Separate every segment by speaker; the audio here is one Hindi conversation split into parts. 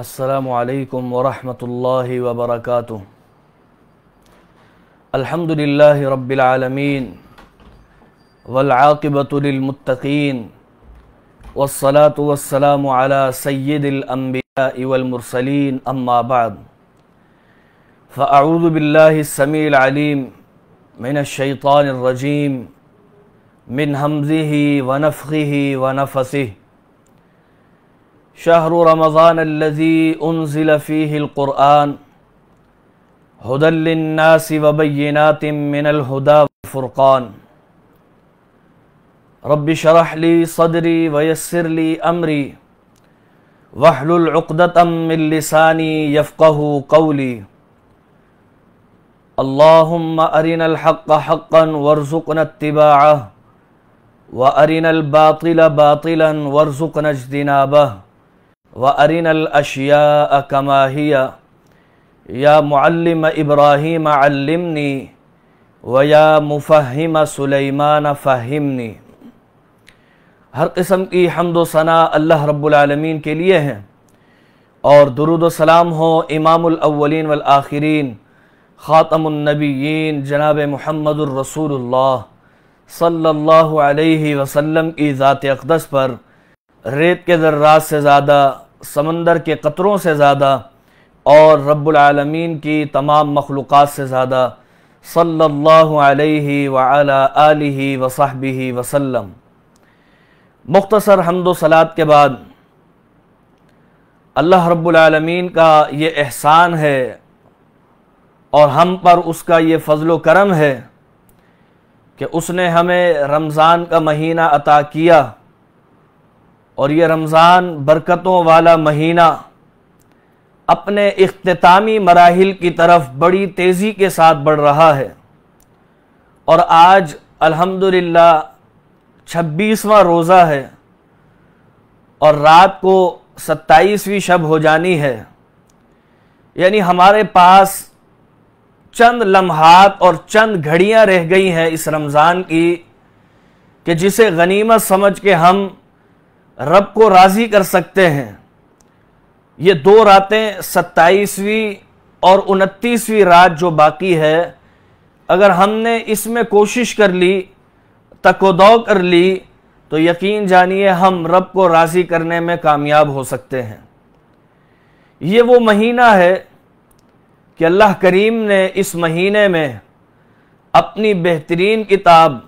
Speaker 1: असलकम वरहमल वबरक अल्हम्दुलिल्लाह रब्बिलआलमीन वलआक़िबतुलमुत्तक़ीन वस्सलातु वस्सलामु अला सय्यिदिल अम्बिया वल मुरसलीन अम्मा बाद फ़अऊज़ु बिल्लाहि समील अलीम मिन शैतानिर रजीम मिन हमज़िही व नफ़ख़िही व नफ़सिही شهر رمضان الذي أنزل فيه القرآن هدى للناس وبينات من الهدى والفرقان رب شرح لي صدري ويسر لي أمري واحلل عقدة من لساني يفقه قولي اللهم أرنا الحق حقا وارزقنا اتباعه وأرنا الباطل باطلا وارزقنا اجتنابه व अरिन अशिया कमाहिया या मल्लम इब्राहिम अलमनी व या मुफ़हिम सुलेमान फ़हिमनी हर किस्म की हमदोसना सना अल्लाह रब्बुलमीन के लिए हैं और दरुद सलाम हो इमामव्लिन वलाखरीन ख़ातमनबीन जनाब महमदरसूल रसूलुल्लाह सल्लल्लाहु अलैहि वसल्लम की ज़ात अकदस पर रेत के ज़र्रात से ज़्यादा समंदर के कतरों से ज़्यादा और रब्लमीन की तमाम मखलूक़ से ज़्यादा सल्लल्लाहु अलैहि अलैहि वसाहबी वसल्लम मुख्तसर हमदो सलात के बाद अल्लाह रब्लमीन का ये एहसान है और हम पर उसका ये फ़जल करम है कि उसने हमें रमज़ान का महीना अता किया और ये रमज़ान बरकतों वाला महीना अपने अख्तामी मराहल की तरफ बड़ी तेज़ी के साथ बढ़ रहा है और आज अल्हम्दुलिल्लाह छब्बीसवा रोज़ा है और रात को सत्ताईसवीं शब हो जानी है यानी हमारे पास चंद लम्हात और चंद घड़ियां रह गई हैं इस रमज़ान की कि जिसे गनीमत समझ के हम रब को राज़ी कर सकते हैं ये दो रातें सत्ताईसवीं और उनतीसवीं रात जो बाकी है अगर हमने इसमें कोशिश कर ली तकोद कर ली तो यकीन जानिए हम रब को राज़ी करने में कामयाब हो सकते हैं ये वो महीना है कि अल्लाह करीम ने इस महीने में अपनी बेहतरीन किताब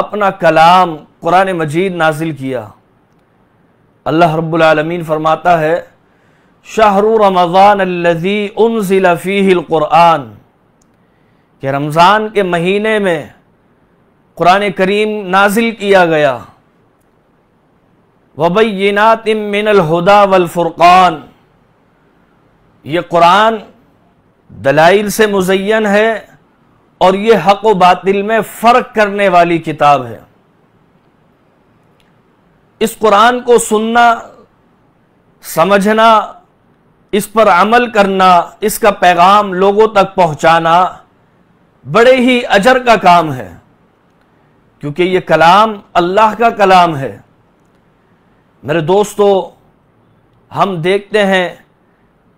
Speaker 1: अपना कलाम कुरान मजीद नाजिल किया अल्लाह रब्बुल फरमाता है शाहर रमज़ान अल्लज़ी उनसिलफ़ील क़ुरान के रमज़ान के महीने में क़ुरान करीम नाजिल किया गया वबैनात मिनलहुदा वलफुर्कान ये क़ुरान दलाइल से मुजैन है और ये हक व बातिल में फ़र्क करने वाली किताब है इस कुरान को सुनना समझना इस पर अमल करना इसका पैगाम लोगों तक पहुंचाना बड़े ही अजर का काम है क्योंकि ये कलाम अल्लाह का कलाम है मेरे दोस्तों हम देखते हैं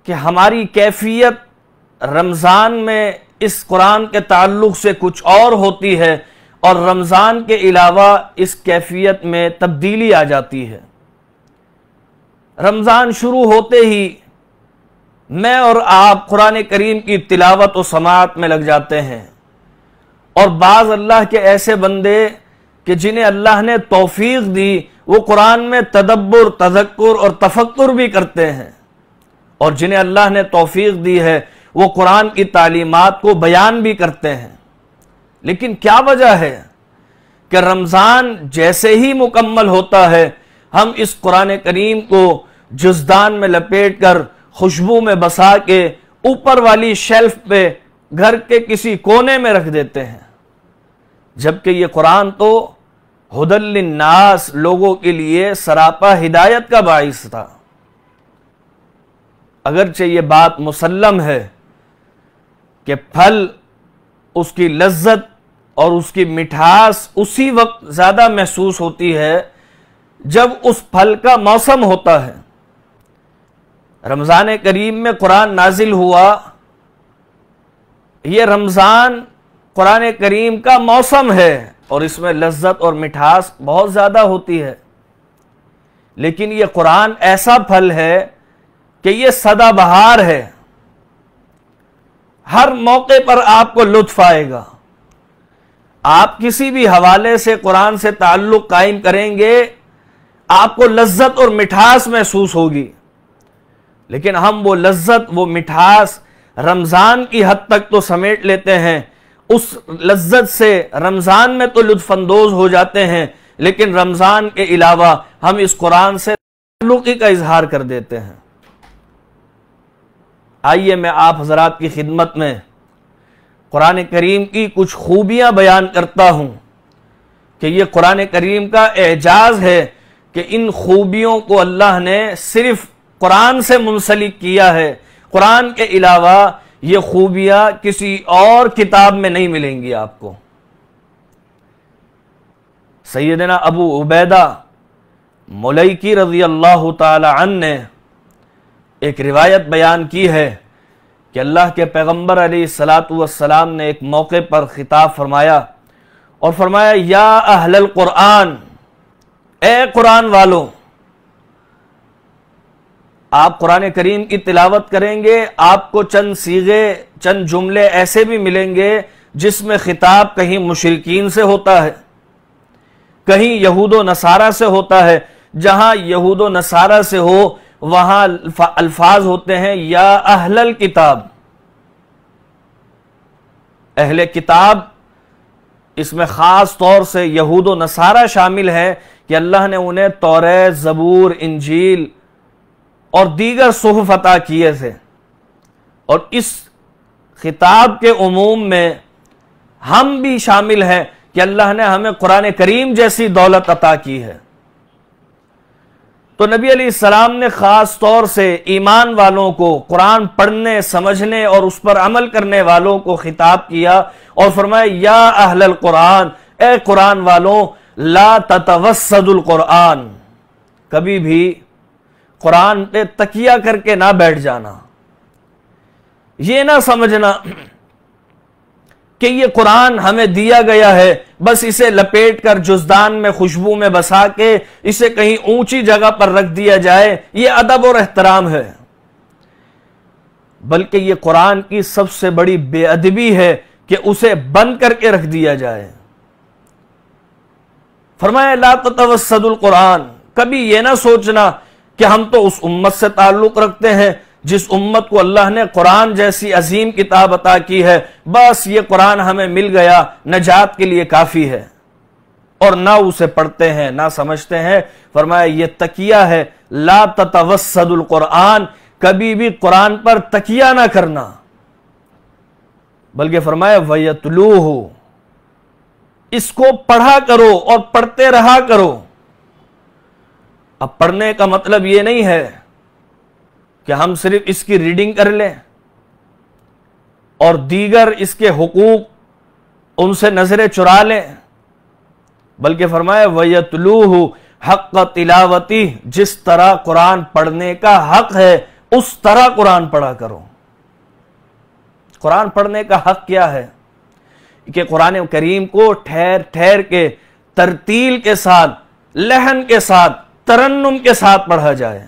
Speaker 1: कि हमारी कैफियत रमज़ान में इस कुरान के ताल्लुक से कुछ और होती है और रमज़ान के अलावा इस कैफियत में तब्दीली आ जाती है रमज़ान शुरू होते ही मैं और आप कुरान करीम की तिलावत और समात में लग जाते हैं और बाज़ अल्लाह के ऐसे बंदे कि जिन्हें अल्लाह ने तोफ़ी दी वो कुरान में तदब्बर तजक्र और तफक्र भी करते हैं और जिन्हें अल्लाह ने तोफ़ी दी है वो कुरान की तालीमत को बयान भी करते हैं लेकिन क्या वजह है कि रमज़ान जैसे ही मुकम्मल होता है हम इस कुरान करीम को जुजदान में लपेट कर खुशबू में बसा के ऊपर वाली शेल्फ पे घर के किसी कोने में रख देते हैं जबकि ये कुरान तो हदलनास लोगों के लिए सरापा हिदायत का बाइस था अगरचे ये बात मुसलम है कि फल उसकी लज्जत और उसकी मिठास उसी वक्त ज़्यादा महसूस होती है जब उस फल का मौसम होता है रमज़ान करीम में कुरान नाजिल हुआ ये रमज़ान कुरान करीम का मौसम है और इसमें लज्जत और मिठास बहुत ज़्यादा होती है लेकिन ये कुरान ऐसा फल है कि ये सदाबहार है हर मौके पर आपको लुत्फ आएगा आप किसी भी हवाले से कुरान से ताल्लुक कायम करेंगे आपको लज्जत और मिठास महसूस होगी लेकिन हम वो लज्जत वो मिठास रमज़ान की हद तक तो समेट लेते हैं उस लज्जत से रमज़ान में तो लुत्फानंदोज हो जाते हैं लेकिन रमज़ान के अलावा हम इस कुरान से ताल्लुकी का इजहार कर देते हैं आइए मैं आप हजरात की खिदमत में कुरान करीम की कुछ खूबियां बयान करता हूं कि यह कुरान करीम का एजाज़ है कि इन खूबियों को अल्लाह ने सिर्फ कुरान से मुंसलिक किया है कुरान के अलावा ये खूबियां किसी और किताब में नहीं मिलेंगी आपको सैदना अबू उबैदा मलई की रजी अल्लाह तन ने एक रिवायत बयान की है कि अल्लाह के पैगंबर अली सलाम ने एक मौके पर खिताब फरमाया और फरमाया या अहल कुरान ए कुरान वालों आप कुरान करीम की तिलावत करेंगे आपको चंद सीगे चंद जुमले ऐसे भी मिलेंगे जिसमें खिताब कहीं मुशरकिन से होता है कहीं यहूद नसारा से होता है जहां यहूद नसारा से हो वहां अल्फाज होते हैं या अहलल किताब अहले किताब इसमें ख़ास तौर से यहूद नसारा शामिल है कि अल्लाह ने उन्हें तौर ज़बूर इंजील और दीगर सहफ अता किए थे और इस खिताब के उमूम में हम भी शामिल हैं कि अल्लाह ने हमें कुरान करीम जैसी दौलत अता की है तो नबी अली सलाम ने ख़ास तौर से ईमान वालों को कुरान पढ़ने समझने और उस पर अमल करने वालों को खिताब किया और फरमाया या अहल कुरान ए कुरान वालों ला ततवसदुल कुरान कभी भी कुरान पे तकिया करके ना बैठ जाना ये ना समझना कि ये कुरान हमें दिया गया है बस इसे लपेट कर जुजदान में खुशबू में बसा के इसे कहीं ऊंची जगह पर रख दिया जाए ये अदब और एहतराम है बल्कि ये कुरान की सबसे बड़ी बेअदबी है कि उसे बंद करके रख दिया जाए फरमाया ला तवसदुल कुरान कभी यह ना सोचना कि हम तो उस उम्मत से ताल्लुक रखते हैं जिस उम्मत को अल्लाह ने कुरान जैसी अजीम किताब अता की है बस ये कुरान हमें मिल गया नजात के लिए काफ़ी है और ना उसे पढ़ते हैं ना समझते हैं फरमाया ये तकिया है ला तवसदुल कुरान कभी भी कुरान पर तकिया ना करना बल्कि फरमाया वयतलू हो इसको पढ़ा करो और पढ़ते रहा करो अब पढ़ने का मतलब यह नहीं है कि हम सिर्फ इसकी रीडिंग कर लें और दीगर इसके हकूक उनसे नज़रें चुरा लें बल्कि फरमाए वयतलूह हक तिलावती जिस तरह कुरान पढ़ने का हक है उस तरह कुरान पढ़ा करो कुरान पढ़ने का हक क्या है कि कुरान करीम को ठहर ठहर के तरतील के साथ लहन के साथ तरन्नुम के साथ पढ़ा जाए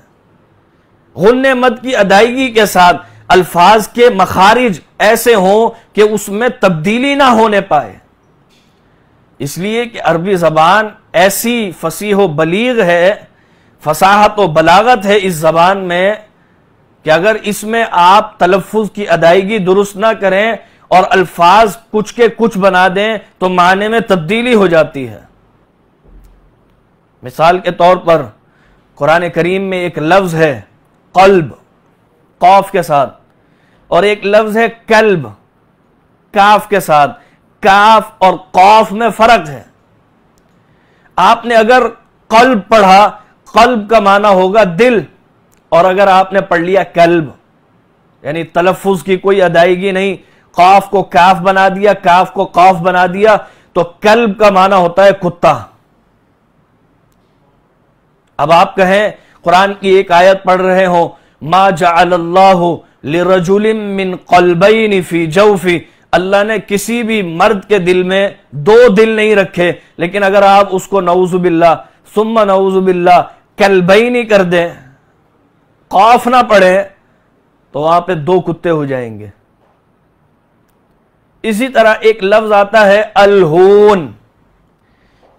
Speaker 1: गन्ने मत की अदायगी के साथ अल्फाज के मखारिज ऐसे हों कि उसमें तब्दीली ना होने पाए इसलिए कि अरबी जबान ऐसी फसीह बलीग है फसाहत व बलागत है इस जबान में कि अगर इसमें आप तलफ़ की अदायगी दुरुस्त ना करें और अल्फाज कुछ के कुछ बना दें तो माने में तब्दीली हो जाती है मिसाल के तौर पर कुरान करीम में एक लफ्ज़ है कल्ब कौफ के साथ और एक लफ्ज है कल्ब काफ के साथ काफ और कौफ में फर्क है आपने अगर कल्ब पढ़ा कल्ब का माना होगा दिल और अगर आपने पढ़ लिया कल्ब यानी तलफुज की कोई अदायगी नहीं काफ को काफ बना दिया काफ को काफ बना दिया तो कल्ब का माना होता है कुत्ता अब आप कहें कुरान की एक आयत पढ़ रहे हो मा जाजुलिन कलबई फी अल्लाह ने किसी भी मर्द के दिल में दो दिल नहीं रखे लेकिन अगर आप उसको नवजुबिल्ला सुम्मा नवजुबिल्ला कलबई नहीं कर दें काफ ना पड़े तो वहां पे दो कुत्ते हो जाएंगे इसी तरह एक लफ्ज आता है अलहून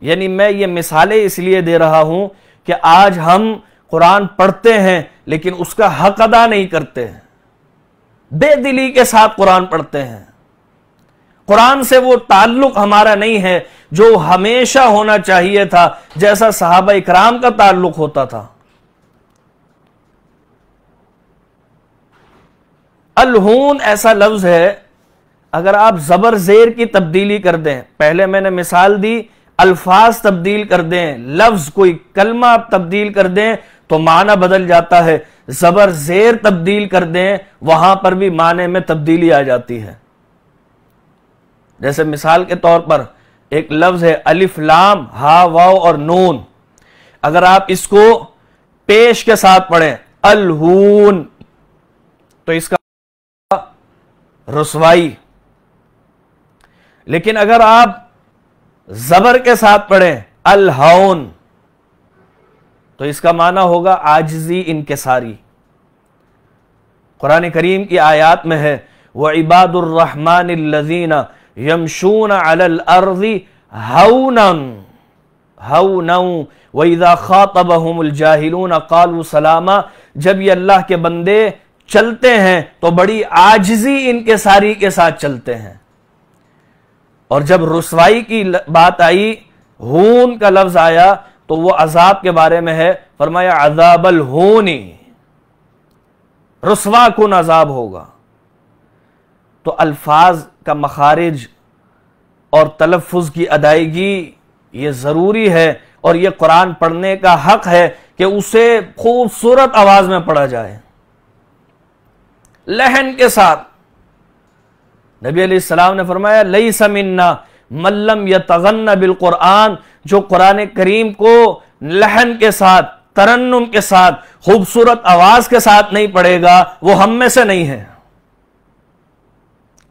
Speaker 1: यानी मैं ये मिसालें इसलिए दे रहा हूं कि आज हम कुरान पढ़ते हैं लेकिन उसका हक अदा नहीं करते हैं बेदिली के साथ कुरान पढ़ते हैं कुरान से वो ताल्लुक हमारा नहीं है जो हमेशा होना चाहिए था जैसा साहबा इकराम का ताल्लुक होता था अलहून ऐसा लफ्ज है अगर आप जबर जेर की तब्दीली कर दें पहले मैंने मिसाल दी अल्फाज तब्दील कर दें लफ्ज कोई कलमा आप तब्दील कर दें तो माना बदल जाता है जबर जेर तब्दील कर दें वहां पर भी माने में तब्दीली आ जाती है जैसे मिसाल के तौर पर एक लफ्ज है अलिफ लाम हा वाओ और नून अगर आप इसको पेश के साथ पढ़ें अलहून तो इसका रसवाई लेकिन अगर आप जबर के साथ पढ़ें अलहाउन तो इसका माना होगा आजजी इनकेसारी कुरान करीम की आयात में है वह इबादुररहमान यमशून अलर्जी हऊनम हऊन वईदा ख़ातबहमुलजाहिलून कालू सलामा जब ये अल्लाह के बंदे चलते हैं तो बड़ी आजजी इनके सारी के साथ चलते हैं और जब रसवाई की बात आई हून का लफ्ज आया तो वो अजाब के बारे में है फरमाया अजाबल होनी रसवा कन अजाब होगा तो अल्फाज का मखारिज और तलफ़ की अदायगी ये ज़रूरी है और ये कुरान पढ़ने का हक है कि उसे खूबसूरत आवाज़ में पढ़ा जाए लहन के साथ नबी सलाम ने फरमाया लई समिन्ना मल्लम तगन्ना बिल कुरान जो कुरान करीम को लहन के साथ तरन्नुम के साथ खूबसूरत आवाज के साथ नहीं पढ़ेगा वो हम में से नहीं है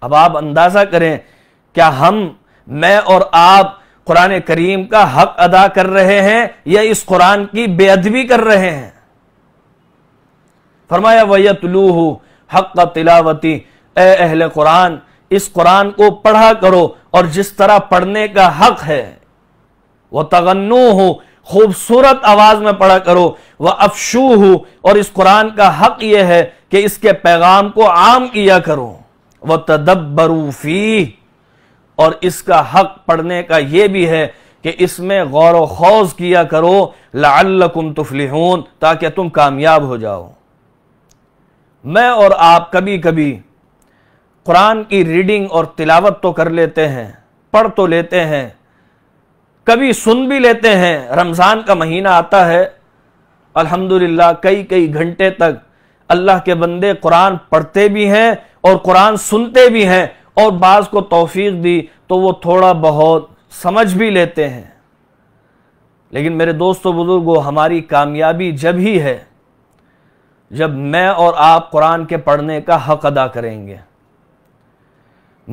Speaker 1: अब आप अंदाजा करें क्या हम मैं और आप कुरान करीम का हक अदा कर रहे हैं या इस कुरान की बेअदबी कर रहे हैं फरमाया वयतलूह हक तिलावती ए अहल कुरान इस कुरान को पढ़ा करो और जिस तरह पढ़ने का हक है वह तगन्नु हो खूबसूरत आवाज़ में पढ़ा करो वह अफशू हो और इस कुरान का हक यह है कि इसके पैगाम को आम किया करो वह तदब्बरूफ़ी और इसका हक पढ़ने का यह भी है कि इसमें गौर वौज किया करो लाकुम तुफलिहून ताकि तुम कामयाब हो जाओ मैं और आप कभी कभी कुरान की रीडिंग और तिलावत तो कर लेते हैं पढ़ तो लेते हैं कभी सुन भी लेते हैं रमज़ान का महीना आता है अल्हम्दुलिल्लाह कई कई घंटे तक अल्लाह के बंदे कुरान पढ़ते भी हैं और कुरान सुनते भी हैं और बाज को तोफीक दी तो वो थोड़ा बहुत समझ भी लेते हैं लेकिन मेरे दोस्तों बुजुर्गो हमारी कामयाबी जब ही है जब मैं और आप कुरान के पढ़ने का हक अदा करेंगे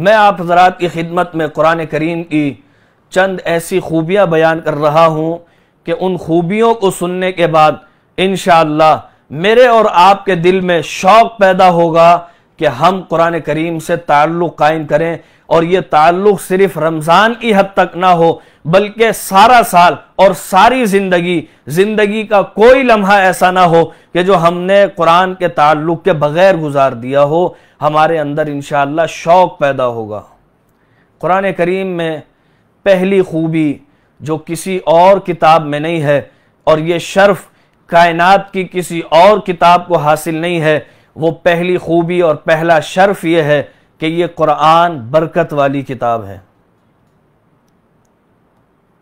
Speaker 1: मैं आप हजरात की खिदमत में कुरान करीम की चंद ऐसी खूबियाँ बयान कर रहा हूँ कि उन खूबियों को सुनने के बाद इन मेरे और आपके दिल में शौक पैदा होगा कि हम कुरान करीम से ताल्लुक़ कायम करें और ये ताल्लुक़ सिर्फ रमज़ान की हद तक ना हो बल्कि सारा साल और सारी ज़िंदगी ज़िंदगी का कोई लम्हा ऐसा ना हो कि जो हमने कुरान के ताल्लुक़ के बग़ैर गुजार दिया हो हमारे अंदर इन शौक़ पैदा होगा कुरान करीम में पहली खूबी जो किसी और किताब में नहीं है और ये शर्फ कायनात की किसी और किताब को हासिल नहीं है वो पहली खूबी और पहला शर्फ ये है कि ये कुरान बरकत वाली किताब है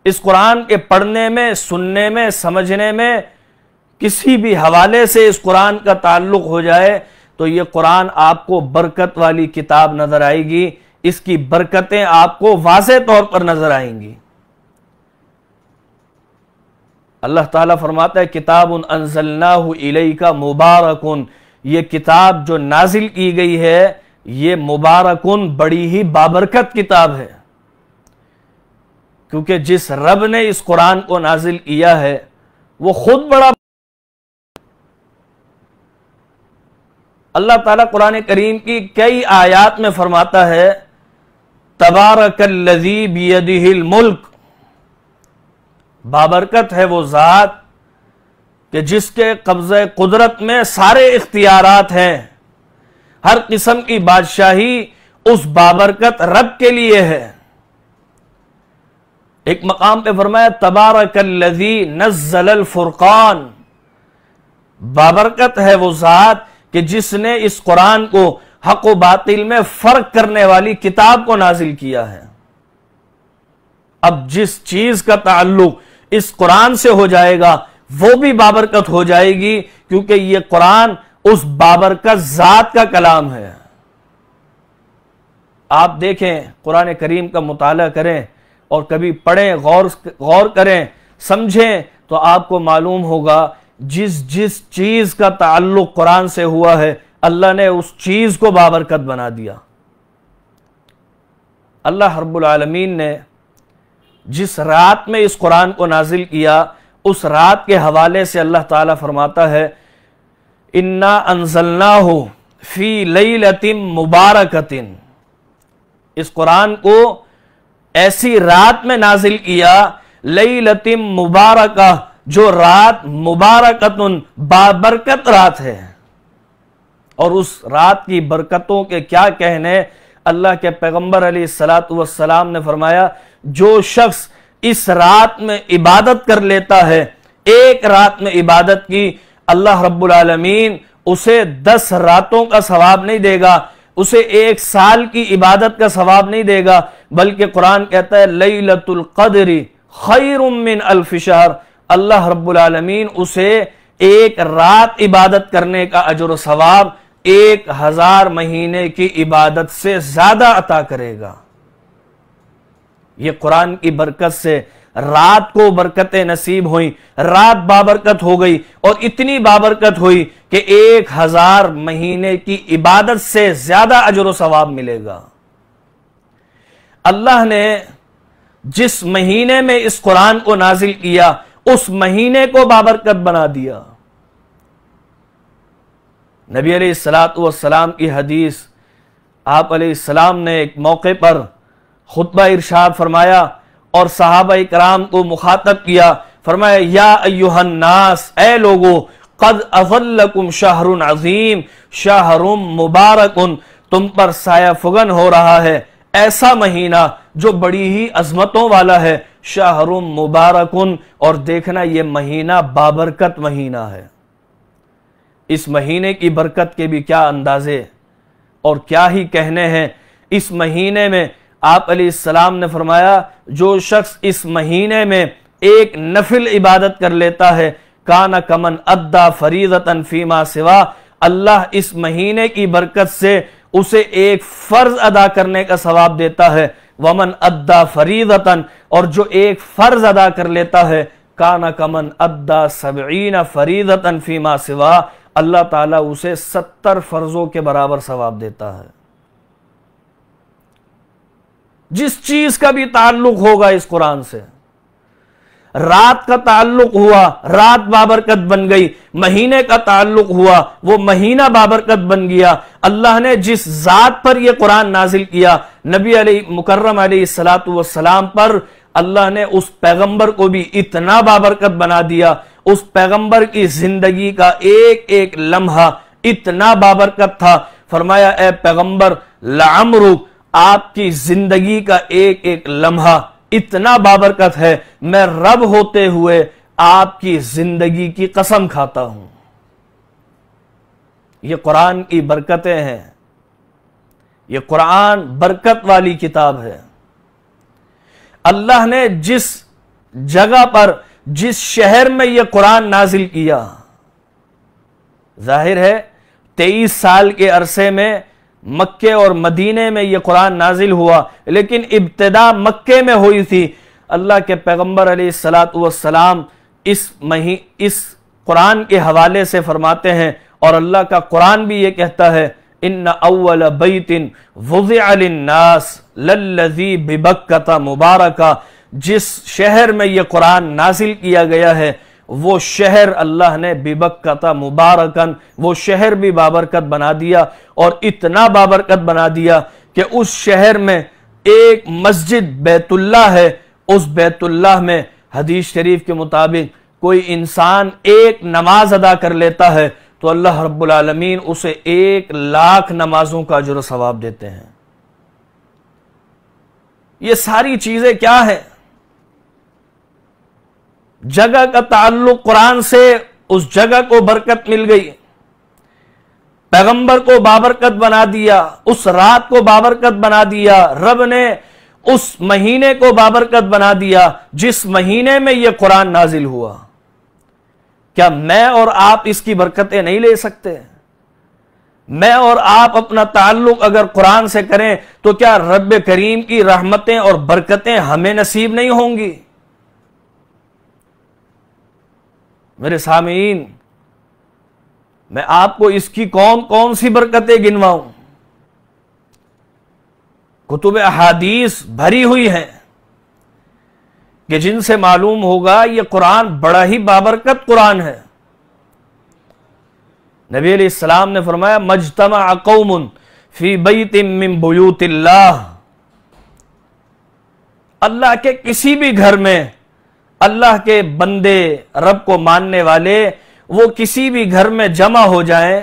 Speaker 1: इस कुरान के पढ़ने में सुनने में समझने में किसी भी हवाले से इस कुरान का ताल्लुक हो जाए तो ये कुरान आपको बरकत वाली किताब नजर आएगी इसकी बरकतें आपको वाज तौर पर नजर आएंगी अल्लाह ताला फरमाता है किताब उन इलई का उन ये किताब जो नाजिल की गई है ये मुबारकुन बड़ी ही बाबरकत किताब है क्योंकि जिस रब ने इस कुरान को नाजिल किया है वो खुद बड़ा अल्लाह ताला कुरान करीम की कई आयात में फरमाता है तबारकल मुल्क बाबरकत है वो ज़ात कि जिसके कब्जे कुदरत में सारे इख्तियार हैं हर किस्म की बादशाही उस बाबरकत रब के लिए है एक मकाम पे फरमाया लजी नज़ल फुरकान बाबरकत है वो ज़ात कि जिसने इस कुरान को हक व बातिल में फर्क करने वाली किताब को नाजिल किया है अब जिस चीज का ताल्लुक इस कुरान से हो जाएगा वो भी बाबरकत हो जाएगी क्योंकि ये कुरान उस बाबरकत जात का कलाम है आप देखें कुरान करीम का मुताल करें और कभी पढ़ें गौर गौर करें समझें तो आपको मालूम होगा जिस जिस चीज का ताल्लुक कुरान से हुआ है अल्लाह ने उस चीज़ को बाबरकत बना दिया अल्लाह हरबालमीन ने जिस रात में इस कुरान को नाजिल किया उस रात के हवाले से अल्लाह ताला फरमाता है इन्ना अनजलना हो फ़ी लई लतिम मुबारक इस कुरान को ऐसी रात में नाजिल किया लई लतिम मुबारक जो रात मुबारक बाबरकत रात है और उस रात की बरकतों के क्या कहने अल्लाह के पैगम्बर वसलाम ने फरमाया जो शख्स इस रात में इबादत कर लेता है एक रात में इबादत की अल्लाह रब्बुल रबालमीन उसे दस रातों का सवाब नहीं देगा उसे एक साल की इबादत का सवाब नहीं देगा बल्कि कुरान कहता है लई लतुल्कदरी उमिन अलफिशहर अल्लाह रब्बुल रबालमीन उसे एक रात इबादत करने का अजर सवाब एक हजार महीने की इबादत से ज्यादा अता करेगा ये कुरान की बरकत से रात को बरकतें नसीब हुई रात बाबरकत हो गई और इतनी बाबरकत हुई कि एक हजार महीने की इबादत से ज्यादा अजर सवाब मिलेगा अल्लाह ने जिस महीने में इस कुरान को नाजिल किया उस महीने को बाबरकत बना दिया नबी सलाम की हदीस आप सलाम ने एक मौके पर खुतबा इरशाद फरमाया और साहब कराम को मुखातब किया फरमाया या नास ए लोगो कद अफल्लकुम शाहर अजीम शाहरुम उन तुम पर साया फुगन हो रहा है ऐसा महीना जो बड़ी ही अजमतों वाला है शाहरुम मुबारकुन और देखना यह महीना बाबरकत महीना है इस महीने की बरकत के भी क्या अंदाजे और क्या ही कहने हैं इस महीने में आप अली सलाम ने फरमाया जो शख्स इस महीने में एक नफिल इबादत कर लेता है काना कमन अद्दा फरीदतन फीमा सिवा अल्लाह इस महीने की बरकत से उसे एक फर्ज अदा करने का सवाब देता है वमन अद्दा फरीदतन और जो एक फर्ज अदा कर लेता है काना कमन अद्दा सबीना फरीदतन फीमा सिवा अल्लाह ताला उसे सत्तर फर्जों के बराबर सवाब देता है जिस चीज का भी ताल्लुक होगा इस कुरान से रात का ताल्लुक हुआ रात बाबरकत बन गई महीने का ताल्लुक हुआ वो महीना बाबरकत बन गया अल्लाह ने जिस जात पर यह कुरान नाजिल किया नबी अली मुकर्रम सलात वसलाम पर अल्लाह ने उस पैगंबर को भी इतना बाबरकत बना दिया उस पैगंबर की जिंदगी का एक एक लम्हा इतना बाबरकत था फरमाया ए पैगंबर लामरू आपकी जिंदगी का एक एक लम्हा इतना बाबरकत है मैं रब होते हुए आपकी जिंदगी की कसम खाता हूं ये कुरान की बरकतें हैं ये कुरान बरकत वाली किताब है अल्लाह ने जिस जगह पर जिस शहर में यह कुरान नाजिल किया जाहिर है तेईस साल के अरसे में मक्के और मदीने में यह कुरान नाजिल हुआ लेकिन इब्तदा मक्के में हुई थी अल्लाह के पैगंबर अली सलाम इस मही इस कुरान के हवाले से फरमाते हैं और अल्लाह का कुरान भी ये कहता है इन अव्वल बैतिन वज नास लल्लज़ी बिबक्कता मुबारका जिस शहर में यह कुरान नाजिल किया गया है वो शहर अल्लाह ने बिबकता मुबारकन वो शहर भी बाबरकत बना दिया और इतना बाबरकत बना दिया कि उस शहर में एक मस्जिद बैतुल्ला है उस बैतुल्ला में हदीस शरीफ के मुताबिक कोई इंसान एक नमाज अदा कर लेता है तो अल्लाह रब्बुल उसे एक लाख नमाजों का जुर्म सवाब देते हैं ये सारी चीजें क्या है जगह का ताल्लुक कुरान से उस जगह को बरकत मिल गई पैगंबर को बाबरकत बना दिया उस रात को बाबरकत बना दिया रब ने उस महीने को बाबरकत बना दिया जिस महीने में यह कुरान नाजिल हुआ क्या मैं और आप इसकी बरकतें नहीं ले सकते मैं और आप अपना ताल्लुक अगर कुरान से करें तो क्या रब करीम की रहमतें और बरकतें हमें नसीब नहीं होंगी मेरे सामीन मैं आपको इसकी कौन कौन सी बरकतें गिनवाऊं कुतुब अहादीस भरी हुई है कि जिनसे मालूम होगा ये कुरान बड़ा ही बाबरकत कुरान है नबी सलाम ने फरमाया मजतमा अकौमन फी बई तिम बुयूत अल्लाह के किसी भी घर में अल्लाह के बंदे रब को मानने वाले वो किसी भी घर में जमा हो जाए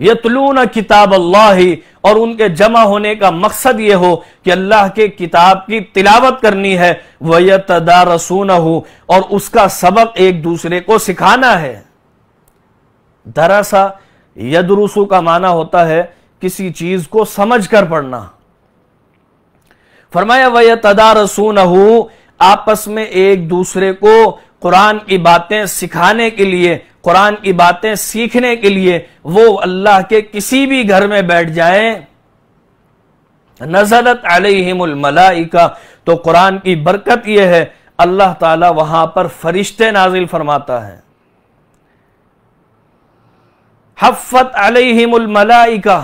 Speaker 1: यह न किताब अल्लाह और उनके जमा होने का मकसद यह हो कि अल्लाह के किताब की तिलावत करनी है वह रसून हो और उसका सबक एक दूसरे को सिखाना है दरअसा यदरुसू का माना होता है किसी चीज को समझ कर पढ़ना फरमाया वह तदारसून आपस में एक दूसरे को कुरान की बातें सिखाने के लिए कुरान की बातें सीखने के लिए वो अल्लाह के किसी भी घर में बैठ जाए नजरत अलमलाइका तो कुरान की बरकत यह है अल्लाह ताला वहां पर फरिश्ते नाजिल फरमाता है हफ्फत अलमलाइका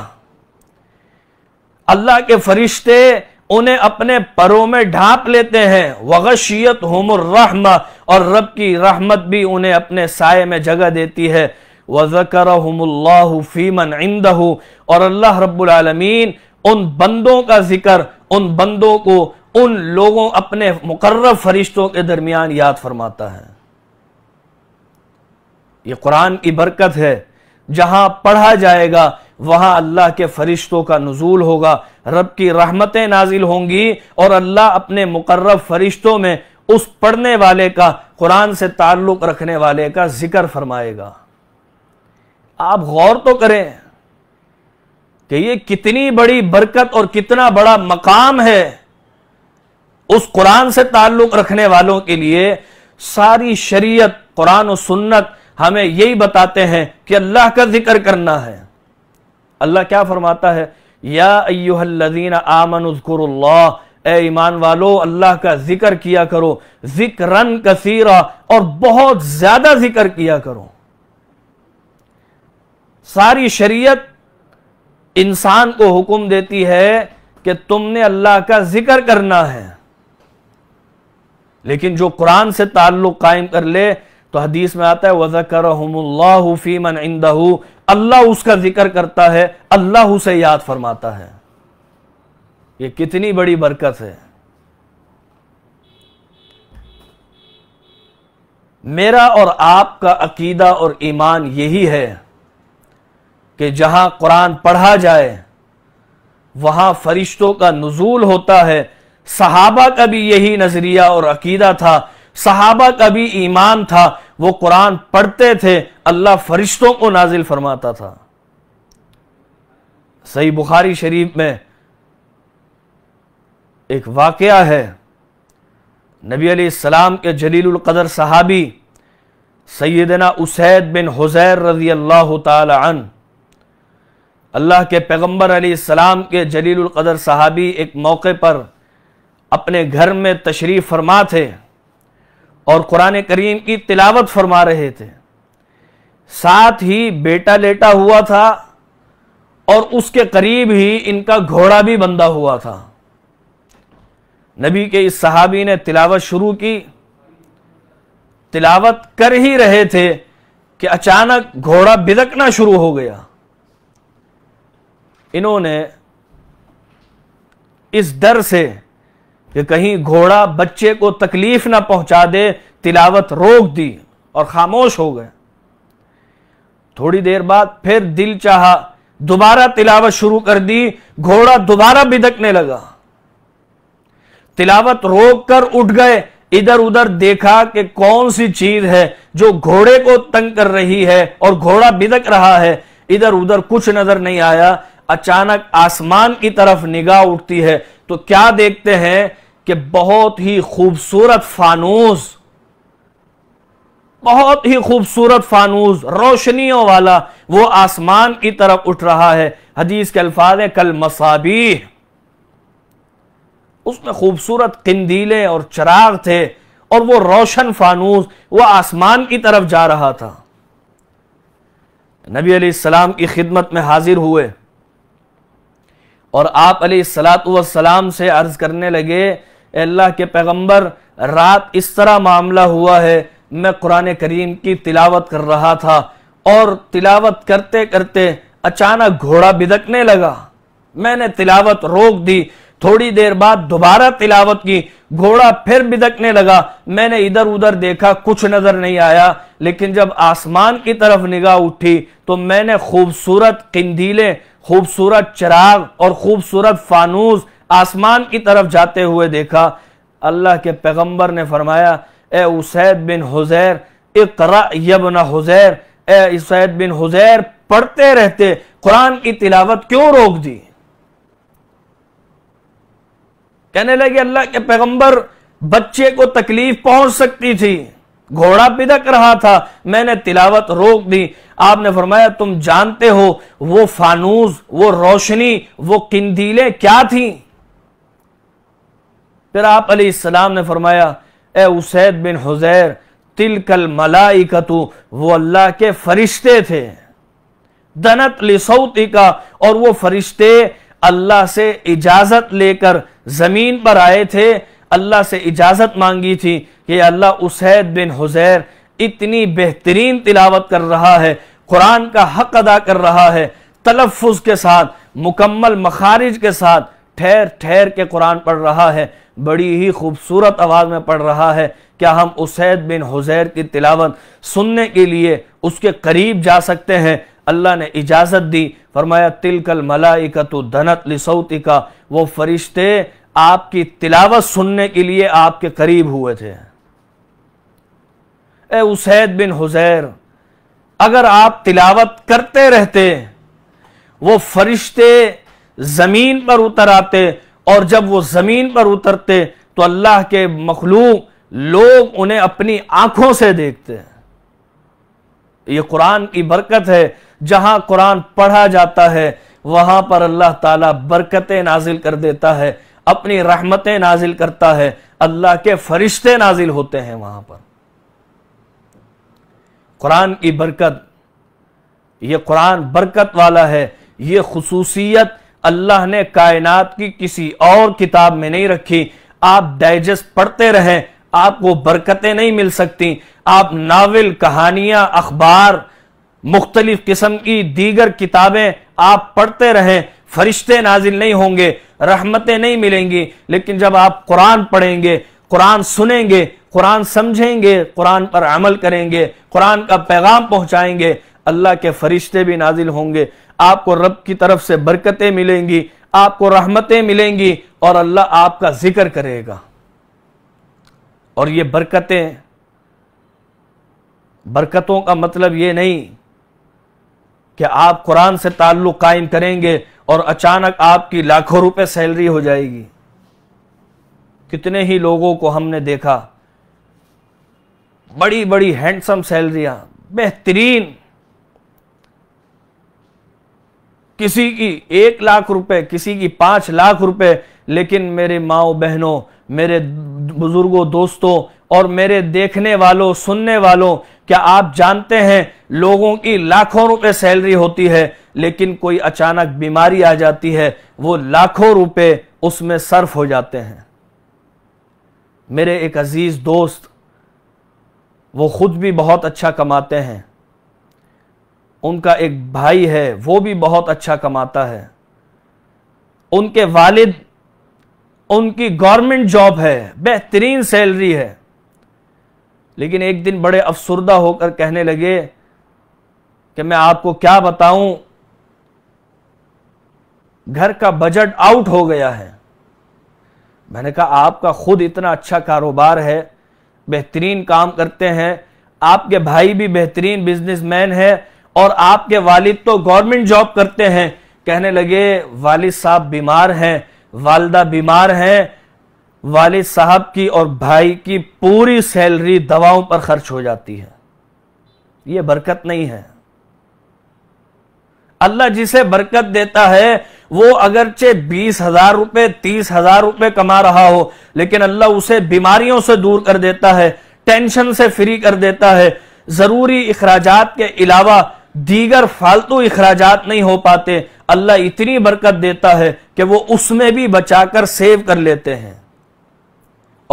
Speaker 1: अल्लाह के फरिश्ते उन्हें अपने परों में ढांप लेते हैं वगशियत होमरहम और रब की रहमत भी उन्हें अपने साय में जगह देती है वज़कर फीमन इंदहू और अल्लाह रबालमीन उन बंदों का जिक्र उन बंदों को उन लोगों अपने मुकर्र फरिश्तों के दरमियान याद फरमाता है ये कुरान की बरकत है जहां पढ़ा जाएगा वहां अल्लाह के फरिश्तों का नजूल होगा रब की रहमतें नाजिल होंगी और अल्लाह अपने मुकर्रब फरिश्तों में उस पढ़ने वाले का कुरान से ताल्लुक़ रखने वाले का जिक्र फरमाएगा आप गौर तो करें कि ये कितनी बड़ी बरकत और कितना बड़ा मकाम है उस कुरान से ताल्लुक़ रखने वालों के लिए सारी शरीयत कुरान और सुन्नत हमें यही बताते हैं कि अल्लाह का जिक्र करना है अल्लाह क्या फरमाता है या अयोहल्लजीन आमन ए ईमान वालो अल्लाह का जिक्र किया करो जिक्रन कसीरा और बहुत ज्यादा जिक्र किया करो सारी शरीयत इंसान को हुक्म देती है कि तुमने अल्लाह का जिक्र करना है लेकिन जो कुरान से ताल्लुक कायम कर ले तो हदीस में आता है वजकरफी अल्लाह उसका जिक्र करता है अल्लाह उसे याद फरमाता है ये कितनी बड़ी बरकत है मेरा और आपका अकीदा और ईमान यही है कि जहां कुरान पढ़ा जाए वहां फरिश्तों का नजूल होता है सहाबा का भी यही नजरिया और अकीदा था सहाबा का भी ईमान था वो कुरान पढ़ते थे अल्लाह फरिश्तों को नाजिल फरमाता था सही बुखारी शरीफ में एक वाक़ है नबी सलाम के कदर सहाबी सैदना उसैद बिन हुजैर रजी अल्लाह तन अल्लाह के पैगम्बर सलाम के कदर सहाबी एक मौके पर अपने घर में तशरीफ़ फरमा थे और कुरान करीम की तिलावत फरमा रहे थे साथ ही बेटा लेटा हुआ था और उसके करीब ही इनका घोड़ा भी बंधा हुआ था नबी के इस सहाबी ने तिलावत शुरू की तिलावत कर ही रहे थे कि अचानक घोड़ा बिदकना शुरू हो गया इन्होंने इस डर से कि कहीं घोड़ा बच्चे को तकलीफ ना पहुंचा दे तिलावत रोक दी और खामोश हो गए थोड़ी देर बाद फिर दिल चाहा दोबारा तिलावत शुरू कर दी घोड़ा दोबारा बिदकने लगा तिलावत रोक कर उठ गए इधर उधर देखा कि कौन सी चीज है जो घोड़े को तंग कर रही है और घोड़ा बिदक रहा है इधर उधर कुछ नजर नहीं आया अचानक आसमान की तरफ निगाह उठती है तो क्या देखते हैं कि बहुत ही खूबसूरत फानूस बहुत ही खूबसूरत फानूस रोशनियों वाला वो आसमान की तरफ उठ रहा है हदीस के अल्फाज कल मसाबी उसमें खूबसूरत किंदीले और चराग थे और वो रोशन फानूस वो आसमान की तरफ जा रहा था नबी सलाम की खिदमत में हाजिर हुए और आप सलात से अर्ज करने लगे अल्लाह के पैगंबर रात इस तरह मामला हुआ है मैं कुरान करीम की तिलावत कर रहा था और तिलावत करते करते अचानक घोड़ा बिदकने लगा मैंने तिलावत रोक दी थोड़ी देर बाद दोबारा तिलावत की घोड़ा फिर बिदकने लगा मैंने इधर उधर देखा कुछ नजर नहीं आया लेकिन जब आसमान की तरफ निगाह उठी तो मैंने खूबसूरत किंदीले खूबसूरत चिराग और खूबसूरत फानूस आसमान की तरफ जाते हुए देखा अल्लाह के पैगंबर ने फरमाया ए उसैद बिन हुजैर इकरा यबना हुजैर ए उसैद बिन हुजैर पढ़ते रहते कुरान की तिलावत क्यों रोक दी कहने लगे अल्लाह के पैगंबर बच्चे को तकलीफ पहुंच सकती थी घोड़ा पिदक रहा था मैंने तिलावत रोक दी आपने फरमाया तुम जानते हो वो फानूस वो रोशनी वो किंदीलें क्या थी फिर आप सलाम ने फरमाया ए उसैद बिन हुजैर तिलकल मलाइकतु वो अल्लाह के फरिश्ते थे दनत लिसौती का और वो फरिश्ते अल्लाह से इजाजत लेकर जमीन पर आए थे अल्लाह से इजाजत मांगी थी कि अल्लाह उसैद बिन हुजैर इतनी बेहतरीन तिलावत कर रहा है कुरान का हक अदा कर रहा है तलफ़ के साथ मुकम्मल मखारिज के साथ ठहर ठहर के कुरान पढ़ रहा है बड़ी ही खूबसूरत आवाज़ में पढ़ रहा है क्या हम उसैद बिन हुजैर की तिलावत सुनने के लिए उसके करीब जा सकते हैं अल्लाह ने इजाज़त दी फरमाया तिलकल मलाइकत धनत लिसौती का वो फरिश्ते आपकी तिलावत सुनने के लिए आपके करीब हुए थे ए उसैद बिन हुजैर अगर आप तिलावत करते रहते वो फरिश्ते ज़मीन पर उतर आते और जब वो ज़मीन पर उतरते तो अल्लाह के मखलूक लोग उन्हें अपनी आंखों से देखते हैं ये कुरान की बरकत है जहां कुरान पढ़ा जाता है वहां पर अल्लाह ताला बरकतें नाजिल कर देता है अपनी रहमतें नाजिल करता है अल्लाह के फरिश्ते नाजिल होते हैं वहां पर कुरान की बरकत ये कुरान बरकत वाला है ये खसूसियत अल्लाह ने कायनात की किसी और किताब में नहीं रखी आप डाइजेस्ट पढ़ते रहें आपको बरकतें नहीं मिल सकती आप नावल कहानियां अखबार मुख्तलिफ किस्म की दीगर किताबें आप पढ़ते रहें फरिश्ते नाजिल नहीं होंगे रहमतें नहीं मिलेंगी लेकिन जब आप कुरान पढ़ेंगे कुरान सुनेंगे कुरान समझेंगे कुरान पर अमल करेंगे कुरान का पैगाम पहुंचाएंगे अल्लाह के फरिश्ते भी नाजिल होंगे आपको रब की तरफ से बरकतें मिलेंगी आपको रहमतें मिलेंगी और अल्लाह आपका जिक्र करेगा और ये बरकतें बरकतों का मतलब ये नहीं कि आप कुरान से ताल्लुक़ कायम करेंगे और अचानक आपकी लाखों रुपए सैलरी हो जाएगी कितने ही लोगों को हमने देखा बड़ी बड़ी हैंडसम सैलरियां बेहतरीन किसी की एक लाख रुपए किसी की पांच लाख रुपए लेकिन मेरे माओ बहनों मेरे बुजुर्गों दोस्तों और मेरे देखने वालों सुनने वालों क्या आप जानते हैं लोगों की लाखों रुपए सैलरी होती है लेकिन कोई अचानक बीमारी आ जाती है वो लाखों रुपए उसमें सर्फ हो जाते हैं मेरे एक अजीज दोस्त वो खुद भी बहुत अच्छा कमाते हैं उनका एक भाई है वो भी बहुत अच्छा कमाता है उनके वालिद उनकी गवर्नमेंट जॉब है बेहतरीन सैलरी है लेकिन एक दिन बड़े अफसरदा होकर कहने लगे कि मैं आपको क्या बताऊं घर का बजट आउट हो गया है मैंने कहा आपका खुद इतना अच्छा कारोबार है बेहतरीन काम करते हैं आपके भाई भी बेहतरीन बिजनेसमैन है और आपके वालिद तो गवर्नमेंट जॉब करते हैं कहने लगे वालिद साहब बीमार हैं वालदा बीमार हैं वालिद साहब की और भाई की पूरी सैलरी दवाओं पर खर्च हो जाती है यह बरकत नहीं है अल्लाह जिसे बरकत देता है वो अगरचे बीस हजार रुपए तीस हजार रुपए कमा रहा हो लेकिन अल्लाह उसे बीमारियों से दूर कर देता है टेंशन से फ्री कर देता है जरूरी अखराजात के अलावा दीगर फालतू अखराज नहीं हो पाते अल्लाह इतनी बरकत देता है कि वो उसमें भी बचाकर सेव कर लेते हैं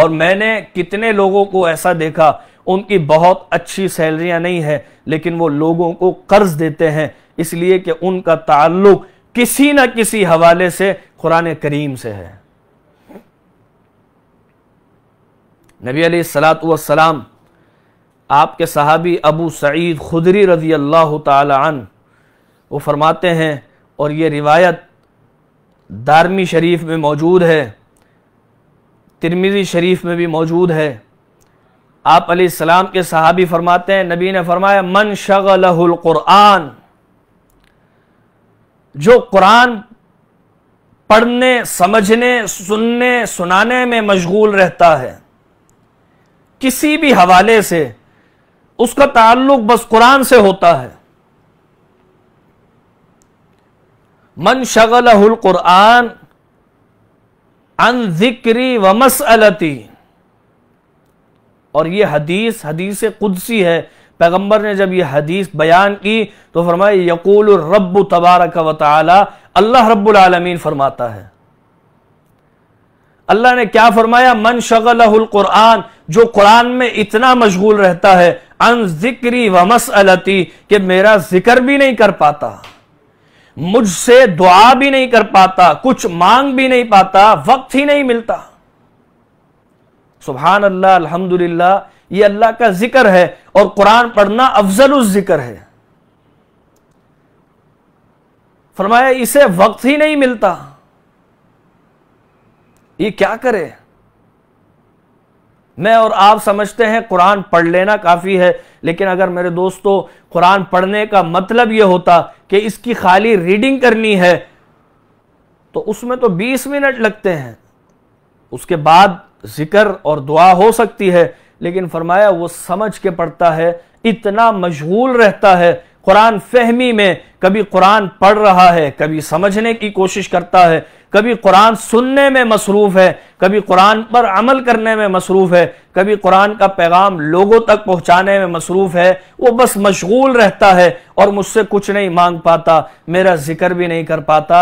Speaker 1: और मैंने कितने लोगों को ऐसा देखा उनकी बहुत अच्छी सैलरियां नहीं है लेकिन वो लोगों को कर्ज देते हैं इसलिए कि उनका ताल्लुक किसी ना किसी हवाले से कुरान करीम से है नबी सलात वसलाम आपके सहाबी अबू सईद खुदरी रज़ी अल्लाह तन वो फरमाते हैं और ये रिवायत दारमी शरीफ में मौजूद है तिरमिज़ी शरीफ में भी मौजूद है आप सलाम के सहाबी फरमाते हैं नबी ने फरमाया मन शगलकुरान जो कुरान पढ़ने समझने सुनने सुनाने में मशगूल रहता है किसी भी हवाले से उसका ताल्लुक बस कुरान से होता है मन शगल कुरान अन जिक्री व मसअलती और ये हदीस हदीस कुदसी है पैगंबर ने जब ये हदीस बयान की तो फरमाए यकूल रब तबारक व ताली अल्लाह रब्बुल आलमीन फरमाता है अल्लाह ने क्या फरमाया मन शगल कुरान जो कुरान में इतना मशगूल रहता है अन जिक्री व मसअलती कि मेरा जिक्र भी नहीं कर पाता मुझसे दुआ भी नहीं कर पाता कुछ मांग भी नहीं पाता वक्त ही नहीं मिलता सुबहान अल्लाह अल्हम्दुलिल्लाह ये अल्लाह का जिक्र है और कुरान पढ़ना अफजल उस जिक्र है फरमाया इसे वक्त ही नहीं मिलता ये क्या करे मैं और आप समझते हैं कुरान पढ़ लेना काफ़ी है लेकिन अगर मेरे दोस्तों कुरान पढ़ने का मतलब ये होता कि इसकी खाली रीडिंग करनी है तो उसमें तो 20 मिनट लगते हैं उसके बाद जिक्र और दुआ हो सकती है लेकिन फरमाया वो समझ के पढ़ता है इतना मशगूल रहता है कुरान फहमी में कभी कुरान पढ़ रहा है कभी समझने की कोशिश करता है कभी कुरान सुनने में मसरूफ़ है कभी कुरान पर अमल करने में मसरूफ़ है कभी कुरान का पैगाम लोगों तक पहुंचाने में मसरूफ़ है वो बस मशगूल रहता है और मुझसे कुछ नहीं मांग पाता मेरा जिक्र भी नहीं कर पाता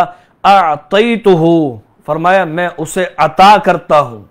Speaker 1: आतई तो हूँ फरमाया मैं उसे अता करता हूँ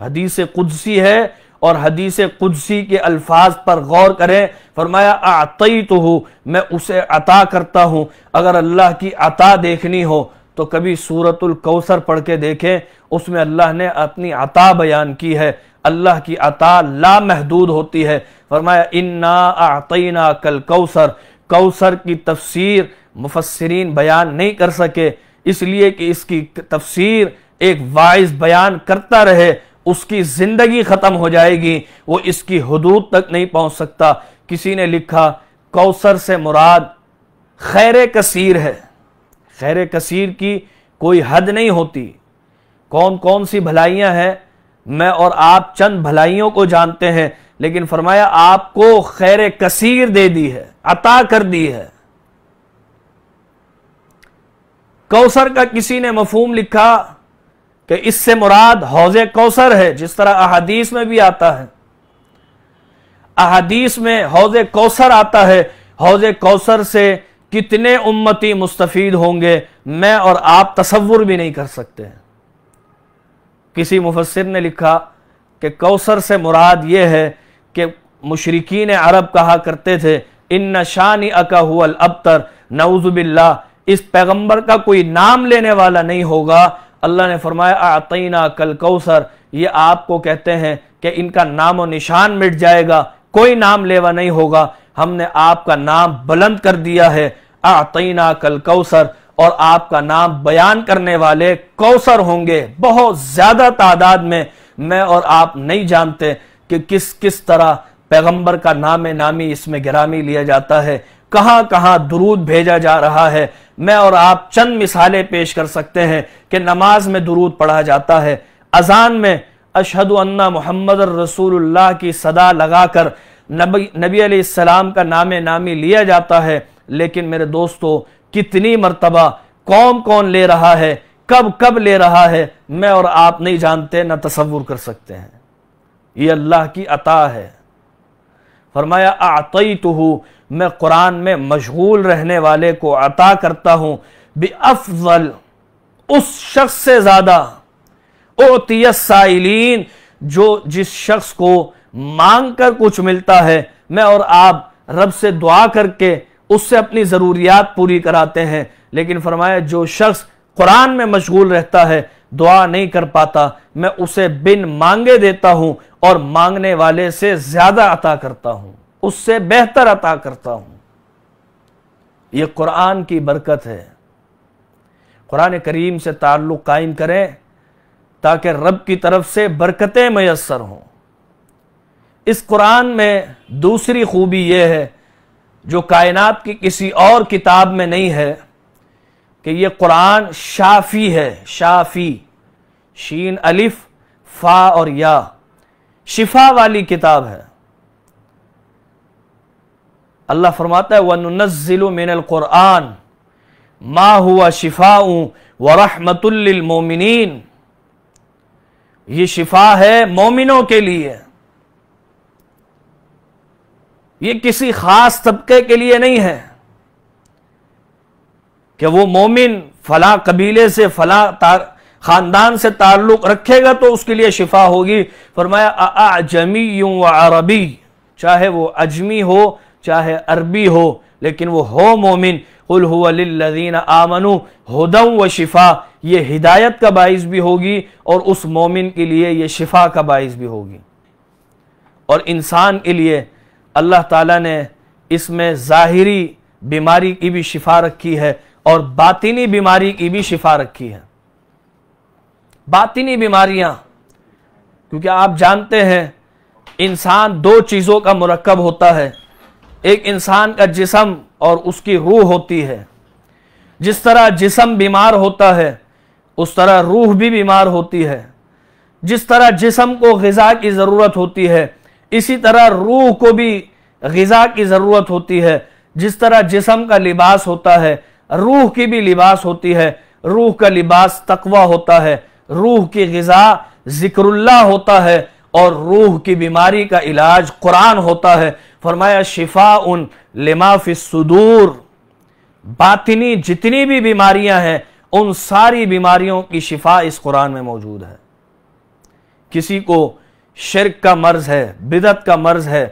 Speaker 1: हदीस कुदसी है और हदीस कुदसी के अल्फाज पर गौर करें फरमाया आतई तो हूँ मैं उसे अता करता हूँ अगर अल्लाह की अता देखनी हो तो कभी सूरतुल कौसर पढ़ के देखें उसमें अल्लाह ने अपनी अता बयान की है अल्लाह की अता लामहदूद होती है फरमाया इन्ना आतना कल कौसर कौसर की तफसीर मुफसरीन बयान नहीं कर सके इसलिए कि इसकी तफसीर एक वाइज बयान करता रहे उसकी जिंदगी खत्म हो जाएगी वो इसकी हदूद तक नहीं पहुंच सकता किसी ने लिखा कौसर से मुराद खैर कसीर है खैर कसीर की कोई हद नहीं होती कौन कौन सी भलाइयां हैं मैं और आप चंद भलाइयों को जानते हैं लेकिन फरमाया आपको खैर कसीर दे दी है अता कर दी है कौसर का किसी ने मफहूम लिखा कि इससे मुराद हौज कौसर है जिस तरह अहादीस में भी आता है अहादीस में हौज कौसर आता है हौज कौसर से कितने उम्मती मुस्तफीद होंगे मैं और आप तस्वुर भी नहीं कर सकते हैं किसी मुफसर ने लिखा कि कौसर से मुराद यह है कि मुशरकिन अरब कहा करते थे इन न शान अका हुआ अबतर नवजुबिल्ला इस पैगंबर का कोई नाम लेने वाला नहीं होगा अल्लाह ने फरमाया आतना कल कौसर ये आपको कहते हैं कि इनका नाम और निशान मिट जाएगा कोई नाम लेवा नहीं होगा हमने आपका नाम बुलंद कर दिया है आतना कल कौसर और आपका नाम बयान करने वाले कौसर होंगे बहुत ज्यादा तादाद में मैं और आप नहीं जानते कि किस किस तरह पैगंबर का नाम नामी इसमें गिरामी लिया जाता है कहां कहां दुरूद भेजा जा रहा है मैं और आप चंद मिसालें पेश कर सकते हैं कि नमाज में दुरूद पढ़ा जाता है अजान में अशहद अन्ना मोहम्मद रसूलुल्लाह की सदा लगाकर नबी नबी सलाम का नाम नामी लिया जाता है लेकिन मेरे दोस्तों कितनी मरतबा कौन कौन ले रहा है कब कब ले रहा है मैं और आप नहीं जानते ना तस्वुर कर सकते हैं ये अल्लाह की अता है फरमाया आतई मैं कुरान में मशगूल रहने वाले को अता करता हूँ अफजल उस शख्स से ज़्यादा ओतियस जो जिस शख्स को मांग कर कुछ मिलता है मैं और आप रब से दुआ करके उससे अपनी ज़रूरियात पूरी कराते हैं लेकिन फरमाया जो शख्स कुरान में मशगूल रहता है दुआ नहीं कर पाता मैं उसे बिन मांगे देता हूँ और मांगने वाले से ज्यादा अता करता हूं उससे बेहतर अता करता हूं यह कुरान की बरकत है कुरान करीम से ताल्लुक़ कायम करें ताकि रब की तरफ से बरकतें मैसर हों इस कुरान में दूसरी खूबी यह है जो कायनात की किसी और किताब में नहीं है कि यह कुरान शाफी है शाफी शीन अलिफ फा और या शिफा वाली किताब है अल्लाह फरमाता है वनजिल मिनल कुरान मा हुआ शिफाऊ व मोमिन ये शिफा है मोमिनों के लिए ये किसी खास तबके के लिए नहीं है कि वो मोमिन फला कबीले से फला खानदान से ताल्लुक रखेगा तो उसके लिए शिफा होगी फरमाया अजमी यूं अरबी चाहे वो अजमी हो चाहे अरबी हो लेकिन वो हो मोमिन कुलदीन आमनु हदम व शिफा ये हिदायत का बाइस भी होगी और उस मोमिन के लिए ये शिफा का बायस भी होगी और इंसान के लिए अल्लाह ताला ने इसमें ज़ाहरी बीमारी की भी शिफा रखी है और बातिनी बीमारी की भी शिफा रखी है बातिनी बीमारियां क्योंकि आप जानते हैं इंसान दो चीज़ों का मरकब होता है एक इंसान का जिसम और उसकी रूह होती है जिस तरह जिसम बीमार होता है उस तरह रूह भी बीमार होती है जिस तरह जिसम को गज़ा की ज़रूरत होती है इसी तरह रूह को भी गज़ा की ज़रूरत होती है जिस तरह जिसम का लिबास होता है रूह की भी लिबास होती है रूह का लिबास तकवा होता है रूह की गजा जिक्रुल्ला होता है और रूह की बीमारी का इलाज कुरान होता है फरमाया शिफा उन लिमाफि सुदूर जितनी भी बीमारियां हैं उन सारी बीमारियों की शिफा इस कुरान में मौजूद है किसी को शिरक का मर्ज है बिदत का मर्ज है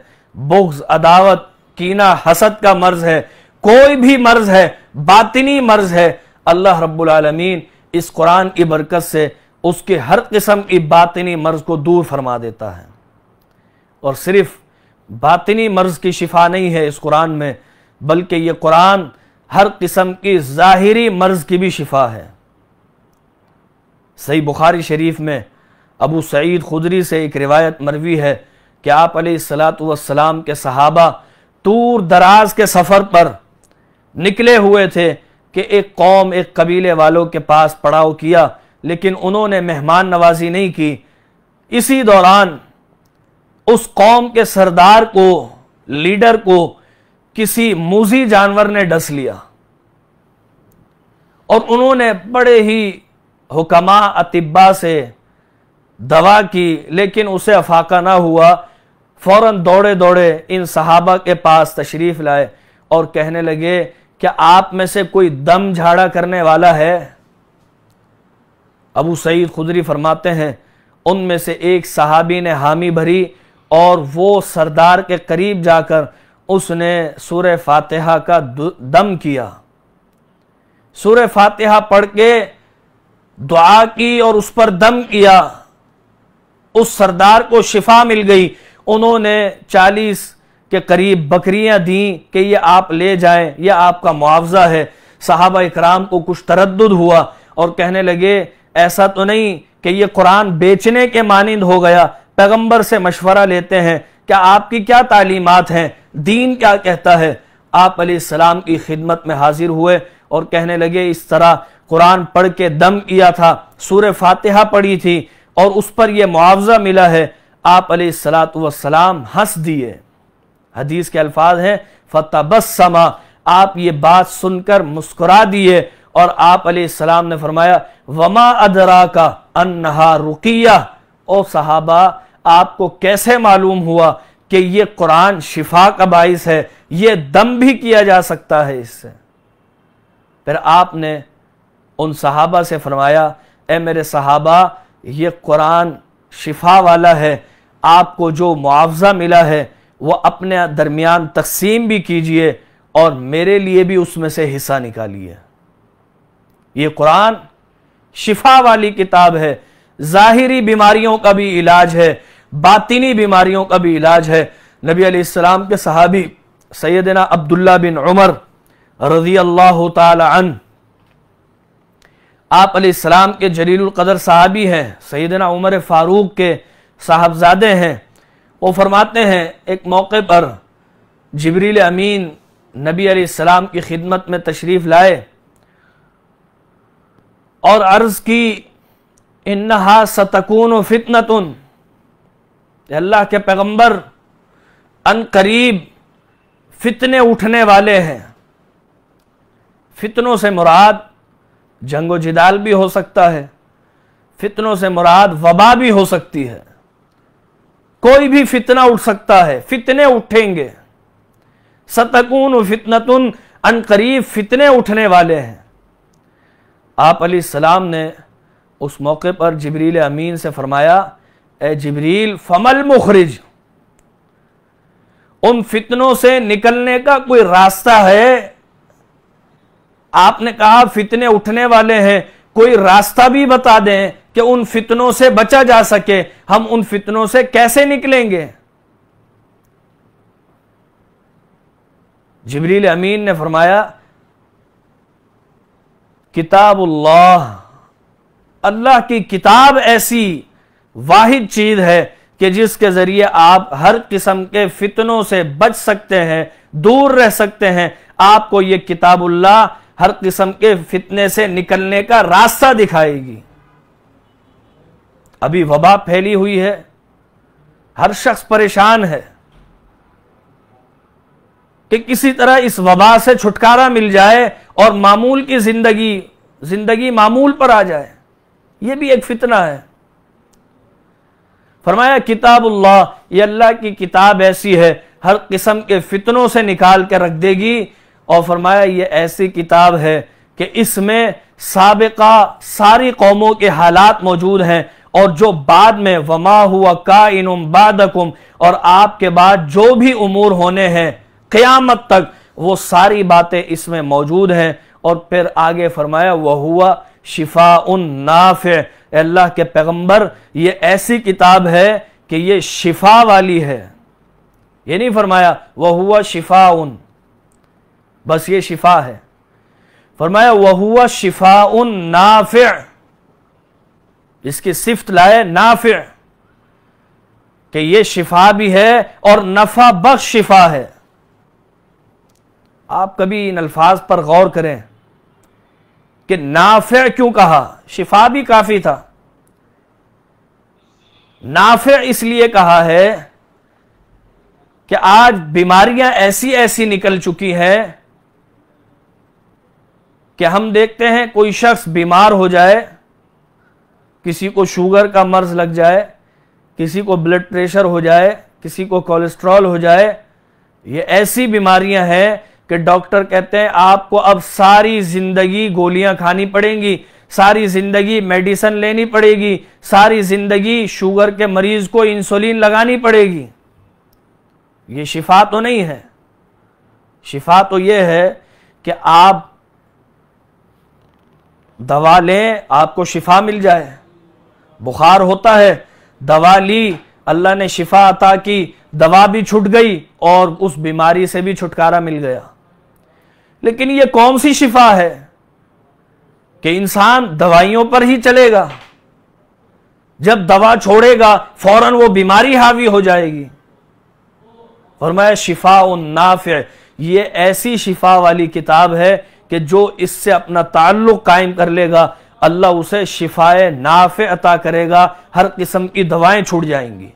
Speaker 1: बुग्ज अदावत कीना हसद का मर्ज है कोई भी मर्ज है बातनी मर्ज है अल्लाह रब्बुल रबालमीन इस कुरान की बरकत से उसके हर किस्म की बातनी मर्ज़ को दूर फरमा देता है और सिर्फ बातनी मर्ज़ की शिफा नहीं है इस कुरान में बल्कि ये कुरान हर किस्म की ज़ाहरी मर्ज़ की भी शिफा है सही बुखारी शरीफ में अबू सईद खुदरी से एक रिवायत मरवी है कि आप सलाम के सहाबा दूर दराज के सफ़र पर निकले हुए थे कि एक कौम एक कबीले वालों के पास पड़ाव किया लेकिन उन्होंने मेहमान नवाजी नहीं की इसी दौरान उस कौम के सरदार को लीडर को किसी मूजी जानवर ने डस लिया और उन्होंने बड़े ही हुकमा अतिब्बा से दवा की लेकिन उसे अफाका ना हुआ फौरन दौड़े दौड़े इन सहाबा के पास तशरीफ लाए और कहने लगे क्या आप में से कोई दम झाड़ा करने वाला है अबू सईद खुदरी फरमाते हैं उनमें से एक सहाबी ने हामी भरी और वो सरदार के करीब जाकर उसने सूर फातिहा का दम किया सूर फातिहा पढ़ के दुआ की और उस पर दम किया उस सरदार को शिफा मिल गई उन्होंने चालीस के करीब बकरियां दी कि ये आप ले जाएं ये आपका मुआवजा है साहबा इकराम को कुछ तरद हुआ और कहने लगे ऐसा तो नहीं कि ये कुरान बेचने के मानंद हो गया पैगंबर से मशवरा लेते हैं क्या आपकी क्या तालीमत हैं दीन क्या कहता है आप सलाम की खिदमत में हाजिर हुए और कहने लगे इस तरह कुरान पढ़ के दम किया था सूर फातिहा पढ़ी थी और उस पर यह मुआवजा मिला है आप सलाम हंस दिए हदीस के अल्फाज हैं बस समा आप ये बात सुनकर मुस्कुरा दिए और आप अलीम ने फरमाया वमा अदरा का अनहा रुकिया ओ सहाबा आपको कैसे मालूम हुआ कि ये कुरान शिफा का बाइस है ये दम भी किया जा सकता है इससे फिर आपने उन सहाबा से फरमाया ए मेरे सहाबा ये कुरान शिफा वाला है आपको जो मुआवजा मिला है वह अपने दरमियान तकसीम भी कीजिए और मेरे लिए भी उसमें से हिस्सा निकालिए ये कुरान शिफा वाली किताब है ज़ाहिरी बीमारियों का भी इलाज है बातिनी बीमारियों का भी इलाज है नबी अलैहिस्सलाम के सहाबी सैदना अब्दुल्ला बिन उमर रजी अल्लाह तन आप अलैहिस्सलाम के कदर साहबी हैं सैदना उमर फ़ारूक के साहबजादे हैं वो फरमाते हैं एक मौके पर जबरील अमीन नबी अलैहिस्सलाम की खिदमत में तशरीफ़ लाए और अर्ज की इन्हा सतकून फितनतुन अल्लाह के पैगंबर अन करीब फितने उठने वाले हैं फितनों से मुराद जंगो जिदाल भी हो सकता है फितनों से मुराद वबा भी हो सकती है कोई भी फितना उठ सकता है फितने उठेंगे सतकून फितनतुन अनकरीब फितने उठने वाले हैं आप सलाम ने उस मौके पर जबरील अमीन से फरमाया ए जबरील फमल मुखरिज उन फितनों से निकलने का कोई रास्ता है आपने कहा फितने उठने वाले हैं कोई रास्ता भी बता दें कि उन फितनों से बचा जा सके हम उन फितनों से कैसे निकलेंगे जबरील अमीन ने फरमाया किताब अल्लाह की किताब ऐसी वाहिद चीज है कि जिसके जरिए आप हर किस्म के फितनों से बच सकते हैं दूर रह सकते हैं आपको ये किताबुल्लाह हर किस्म के फितने से निकलने का रास्ता दिखाएगी अभी वबा फैली हुई है हर शख्स परेशान है कि किसी तरह इस वबा से छुटकारा मिल जाए और मामूल की जिंदगी जिंदगी मामूल पर आ जाए यह भी एक फितना है फरमाया अल्लाह ये अल्लाह की किताब ऐसी है हर किस्म के फितनों से निकाल कर रख देगी और फरमाया ये ऐसी किताब है कि इसमें सबका सारी कौमों के हालात मौजूद हैं और जो बाद में वमा हुआ का इनुम बाद और आपके बाद जो भी उमूर होने हैं क्यामत तक वो सारी बातें इसमें मौजूद हैं और फिर आगे फरमाया वह हुआ शिफा उन नाफ अल्लाह के पैगंबर ये ऐसी किताब है कि ये शिफा वाली है ये नहीं फरमाया वह हुआ शिफा उन बस ये शिफा है फरमाया वह हुआ शिफा उन नाफ इसकी सिफ्त लाए नाफ कि ये शिफा भी है और नफा बख्श शिफा है आप कभी इन अल्फाज पर गौर करें कि नाफे क्यों कहा शिफा भी काफ़ी था नाफे इसलिए कहा है कि आज बीमारियां ऐसी ऐसी निकल चुकी हैं कि हम देखते हैं कोई शख्स बीमार हो जाए किसी को शुगर का मर्ज लग जाए किसी को ब्लड प्रेशर हो जाए किसी को कोलेस्ट्रॉल हो जाए ये ऐसी बीमारियां हैं कि डॉक्टर कहते हैं आपको अब सारी जिंदगी गोलियां खानी पड़ेंगी सारी जिंदगी मेडिसिन लेनी पड़ेगी सारी जिंदगी शुगर के मरीज को इंसुलिन लगानी पड़ेगी ये शिफा तो नहीं है शिफा तो ये है कि आप दवा लें आपको शिफा मिल जाए बुखार होता है दवा ली अल्लाह ने शिफा अता की दवा भी छूट गई और उस बीमारी से भी छुटकारा मिल गया लेकिन ये कौन सी शिफा है कि इंसान दवाइयों पर ही चलेगा जब दवा छोड़ेगा फौरन वो बीमारी हावी हो जाएगी और मैं शिफा उन्नाफ ये ऐसी शिफा वाली किताब है कि जो इससे अपना ताल्लुक कायम कर लेगा अल्लाह उसे शिफाए नाफ अता करेगा हर किस्म की दवाएं छूट जाएंगी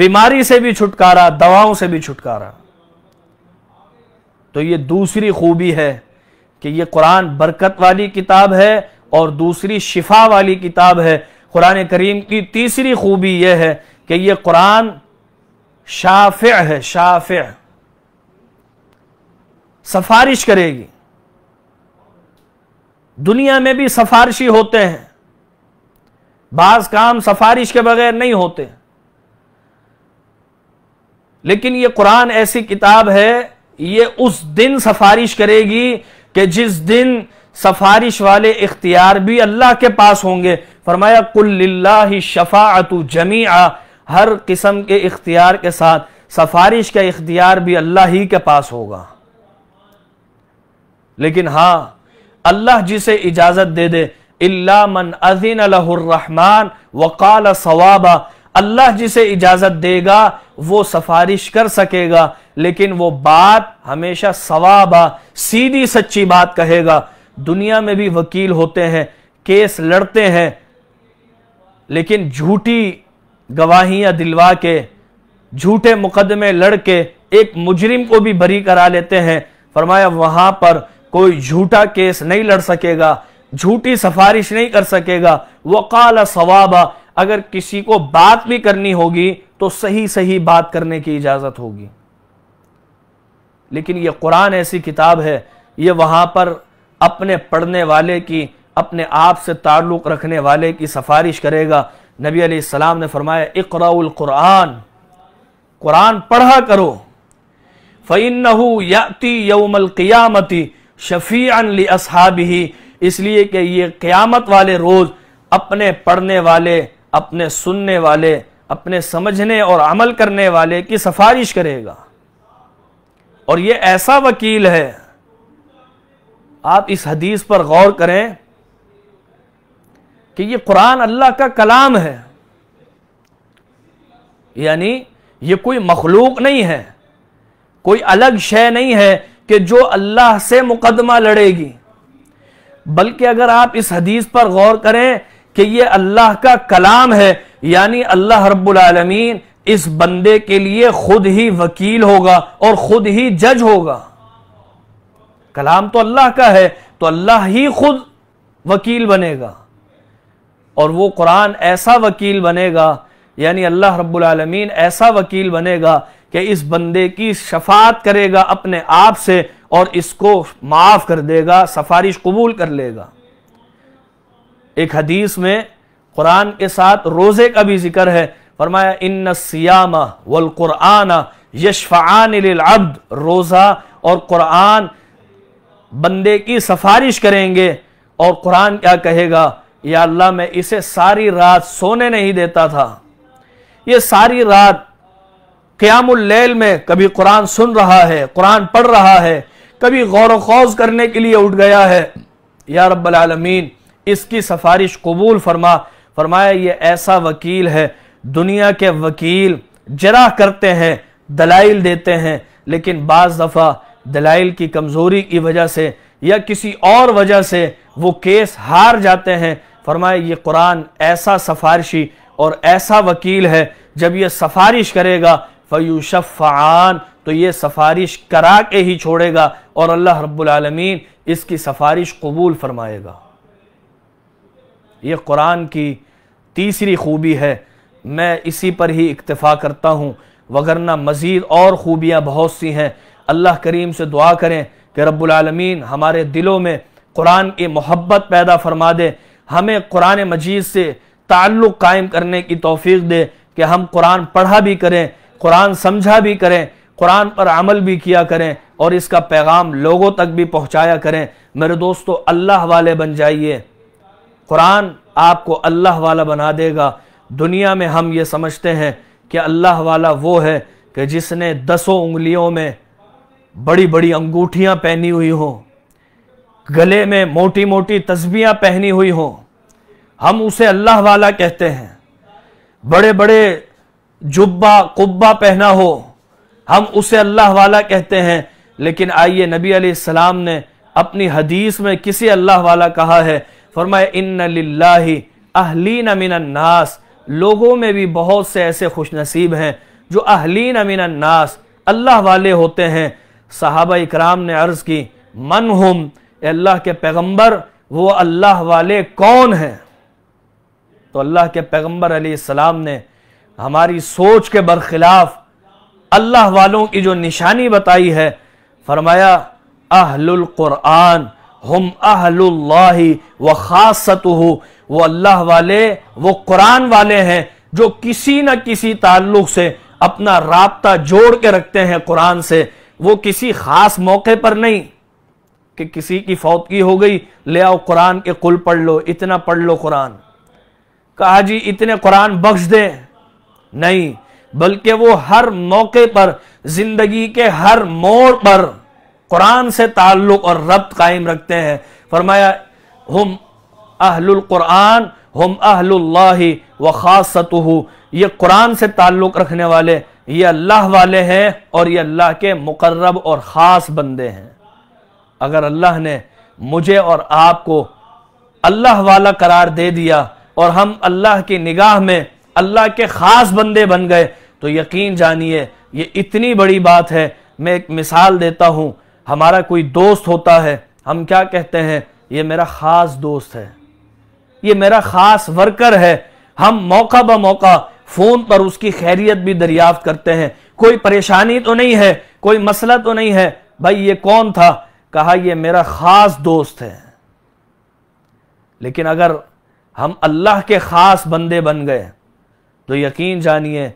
Speaker 1: बीमारी से भी छुटकारा दवाओं से भी छुटकारा तो ये दूसरी खूबी है कि ये कुरान बरकत वाली किताब है और दूसरी शिफा वाली किताब है कुरान करीम की तीसरी खूबी यह है कि यह कुरान शाफ़ है शाफ़ सफारिश करेगी दुनिया में भी सफारशी होते हैं बाज काम सफारिश के बगैर नहीं होते लेकिन ये कुरान ऐसी किताब है ये उस दिन सफारिश करेगी कि जिस दिन सफारिश वाले इख्तियार भी अल्लाह के पास होंगे फरमाया कुल्ला शफात आ हर किस्म के इख्तियार के साथ सफारिश का इख्तियार भी अल्लाह ही के पास होगा लेकिन हाँ अल्लाह जिसे इजाजत दे दे मन अजीन अलहमान वकाल सवाबा अल्लाह जिसे इजाजत देगा वो सफारिश कर सकेगा लेकिन वो बात हमेशा सवाबा सीधी सच्ची बात कहेगा दुनिया में भी वकील होते हैं केस लड़ते हैं लेकिन झूठी गवाहियां दिलवा के झूठे मुकदमे लड़ के एक मुजरिम को भी बरी करा लेते हैं फरमाया वहां पर कोई झूठा केस नहीं लड़ सकेगा झूठी सिफारिश नहीं कर सकेगा वकाल सवाब अगर किसी को बात भी करनी होगी तो सही सही बात करने की इजाजत होगी लेकिन ये कुरान ऐसी किताब है ये वहाँ पर अपने पढ़ने वाले की अपने आप से ताल्लुक़ रखने वाले की सफ़ारिश करेगा नबी अलैहिस्सलाम ने फरमाया इकराउल कुरान कुरान पढ़ा करो फ़ैन याती यौमल क़ियामती शफ़ी असहाबी इसलिए कि ये क़्यामत वाले रोज़ अपने पढ़ने वाले अपने सुनने वाले अपने समझने और अमल करने वाले की सफारिश करेगा और ये ऐसा वकील है आप इस हदीस पर गौर करें कि ये कुरान अल्लाह का कलाम है यानी ये कोई मखलूक नहीं है कोई अलग शय नहीं है कि जो अल्लाह से मुकदमा लड़ेगी बल्कि अगर आप इस हदीस पर गौर करें कि ये अल्लाह का कलाम है यानी अल्लाह रब्बुल रबालमीन इस बंदे के लिए खुद ही वकील होगा और खुद ही जज होगा कलाम तो अल्लाह का है तो अल्लाह ही खुद वकील बनेगा और वो कुरान ऐसा वकील बनेगा यानी अल्लाह रब्बुल ऐसा वकील बनेगा कि इस बंदे की शफात करेगा अपने आप से और इसको माफ़ कर देगा सफारिश कबूल कर लेगा एक हदीस में कुरान के साथ रोज़े का भी जिक्र है फरमाया इन सियाम वल यशफ़ान अब्द रोज़ा और कुरान बंदे की सफारिश करेंगे और कुरान क्या कहेगा या अल्लाह मैं इसे सारी रात सोने नहीं देता था ये सारी रात क़यामुल्लैल में कभी कुरान सुन रहा है कुरान पढ़ रहा है कभी गौर खौज करने के लिए उठ गया है या रब्बल आलमीन इसकी सफारिश कबूल फरमा फरमाया ये ऐसा वकील है दुनिया के वकील जरा करते हैं दलाइल देते हैं लेकिन बाज़ दफ़ा दलाइल की कमज़ोरी की वजह से या किसी और वजह से वो केस हार जाते हैं फरमाए ये कुरान ऐसा सफारशी और ऐसा वकील है जब ये सफारिश करेगा फ़यूशफ़ान तो ये सफारिश करा के ही छोड़ेगा और अल्लाह रब्बुलमीन इसकी सफारिश कबूल फरमाएगा ये कुरान की तीसरी खूबी है मैं इसी पर ही इक्तफ़ा करता हूँ वगरना मज़ीद और ख़ूबियाँ बहुत सी हैं अल्लाह करीम से दुआ करें कि रब्लमीन हमारे दिलों में कुरान की मोहब्बत पैदा फरमा दे हमें कुरान मजीद से ताल्लुक़ कायम करने की तोफ़ी दे कि हम कुरान पढ़ा भी करें कुरान समझा भी करें कुरान पर अमल भी किया करें और इसका पैगाम लोगों तक भी पहुँचाया करें मेरे दोस्तों अल्लाह वाले बन जाइए कुरान आपको अल्लाह वाला बना देगा दुनिया में हम ये समझते हैं कि अल्लाह वाला वो है कि जिसने दसों उंगलियों में बड़ी बड़ी अंगूठियाँ पहनी हुई हों गले में मोटी मोटी तस्बियाँ पहनी हुई हों हम उसे अल्लाह वाला कहते हैं बड़े बड़े जुब्बा कुब्बा पहना हो हम उसे अल्लाह वाला कहते हैं लेकिन आइए नबी अलैहिस्सलाम ने अपनी हदीस में किसी अल्लाह वाला कहा है फरमाए इन लाही अहलीन मिनन्नास लोगों में भी बहुत से ऐसे खुश नसीब हैं जो अहलिन अमीन नास अल्लाह वाले होते हैं साहबा इकराम ने अर्ज़ की मन हम अल्लाह के पैगम्बर वो अल्लाह वाले कौन हैं तो अल्लाह के पैगम्बर सलाम ने हमारी सोच के बरखिलाफ अल्लाह वालों की जो निशानी बताई है फरमाया अहलुल कुरान हम अहलुल्लाही व खासत वो अल्लाह वाले वो कुरान वाले हैं जो किसी न किसी ताल्लुक से अपना रबता जोड़ के रखते हैं कुरान से वो किसी खास मौके पर नहीं कि किसी की फौतगी हो गई ले आओ कुरान के कुल पढ़ लो इतना पढ़ लो कुरान कहा जी इतने कुरान बख्श दे नहीं बल्कि वो हर मौके पर जिंदगी के हर मोड़ पर कुरान से ताल्लुक और रब्त कायम रखते हैं फरमाया हम अहलुल कुरान हम अहलुल्लाह व ख़ासत ये कुरान से ताल्लुक़ रखने वाले ये अल्लाह वाले हैं और ये अल्लाह के मुकर्रब और ख़ास बंदे हैं अगर अल्लाह ने मुझे और आपको अल्लाह वाला करार दे दिया और हम अल्लाह की निगाह में अल्लाह के ख़ास बंदे बन गए तो यकीन जानिए ये इतनी बड़ी बात है मैं एक मिसाल देता हूँ हमारा कोई दोस्त होता है हम क्या कहते हैं ये मेरा ख़ास दोस्त है ये मेरा खास वर्कर है हम मौका ब मौका फोन पर उसकी खैरियत भी दरियाफ्त करते हैं कोई परेशानी तो नहीं है कोई मसला तो नहीं है भाई ये कौन था कहा ये मेरा खास दोस्त है लेकिन अगर हम अल्लाह के खास बंदे बन गए तो यकीन जानिए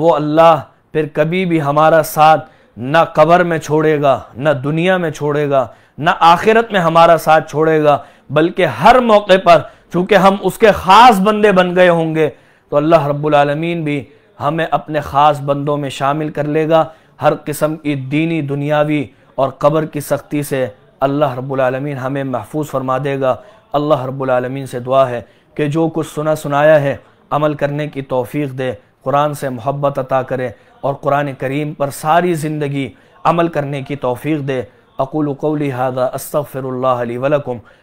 Speaker 1: वो अल्लाह फिर कभी भी हमारा साथ न कबर में छोड़ेगा न दुनिया में छोड़ेगा न आखिरत में हमारा साथ छोड़ेगा बल्कि हर मौके पर चूंकि हम उसके ख़ास बंदे बन गए होंगे तो अल्लाह रब्बुलमीन भी हमें अपने ख़ास बंदों में शामिल कर लेगा हर किस्म की दीनी दुनियावी और कब्र की सख्ती से अल्लाह रब्बुलमीन हमें महफूज फरमा देगा अल्लाह रब्बुलमीन से दुआ है कि जो कुछ सुना सुनाया है अमल करने की तोफ़ी दे कुरान से मोहब्बत अता करे और कुरान करीम पर सारी ज़िंदगी अमल करने की तोफ़ी दे अकुल कौली हादा अस्तफ़िर वलकुम